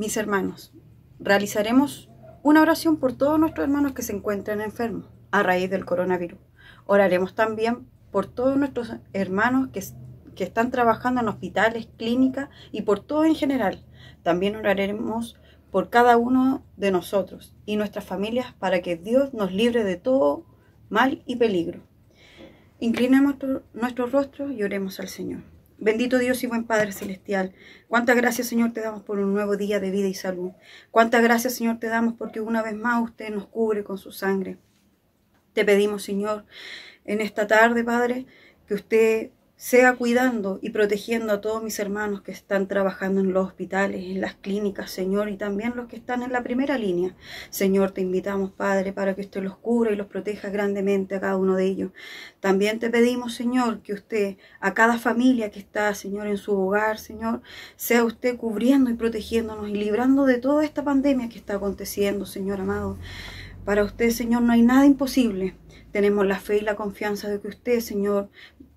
mis hermanos, realizaremos una oración por todos nuestros hermanos que se encuentran enfermos a raíz del coronavirus. Oraremos también por todos nuestros hermanos que, están trabajando en hospitales, clínicas y por todo en general. También oraremos por cada uno de nosotros y nuestras familias para que Dios nos libre de todo mal y peligro. Inclinemos nuestros rostros y oremos al Señor. Bendito Dios y buen Padre Celestial, cuántas gracias Señor te damos por un nuevo día de vida y salud. Cuántas gracias Señor te damos porque una vez más usted nos cubre con su sangre. Te pedimos Señor en esta tarde Padre que usted sea cuidando y protegiendo a todos mis hermanos que están trabajando en los hospitales, en las clínicas, Señor, y también los que están en la primera línea. Señor, te invitamos, Padre, para que usted los cubra y los proteja grandemente a cada uno de ellos. También te pedimos, Señor, que usted, a cada familia que está, Señor, en su hogar, Señor, sea usted cubriendo y protegiéndonos y librando de toda esta pandemia que está aconteciendo, Señor amado. Para usted, Señor, no hay nada imposible. Tenemos la fe y la confianza de que usted, Señor,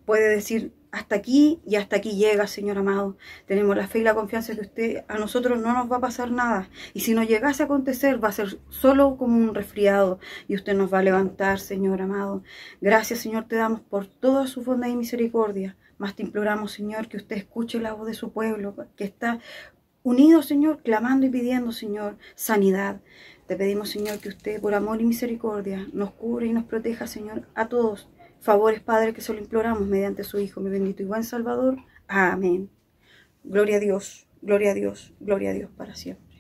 puede decir, hasta aquí y hasta aquí llega, Señor amado. Tenemos la fe y la confianza que usted, a nosotros no nos va a pasar nada. Y si no llegase a acontecer, va a ser solo como un resfriado y usted nos va a levantar, Señor amado. Gracias, Señor, te damos por toda su bondad y misericordia. Más te imploramos, Señor, que usted escuche la voz de su pueblo, que está unido, Señor, clamando y pidiendo, Señor, sanidad. Te pedimos, Señor, que usted, por amor y misericordia, nos cubra y nos proteja, Señor, a todos favores, Padre, que se lo imploramos mediante su Hijo, mi bendito y buen Salvador. Amén. Gloria a Dios, gloria a Dios, gloria a Dios para siempre.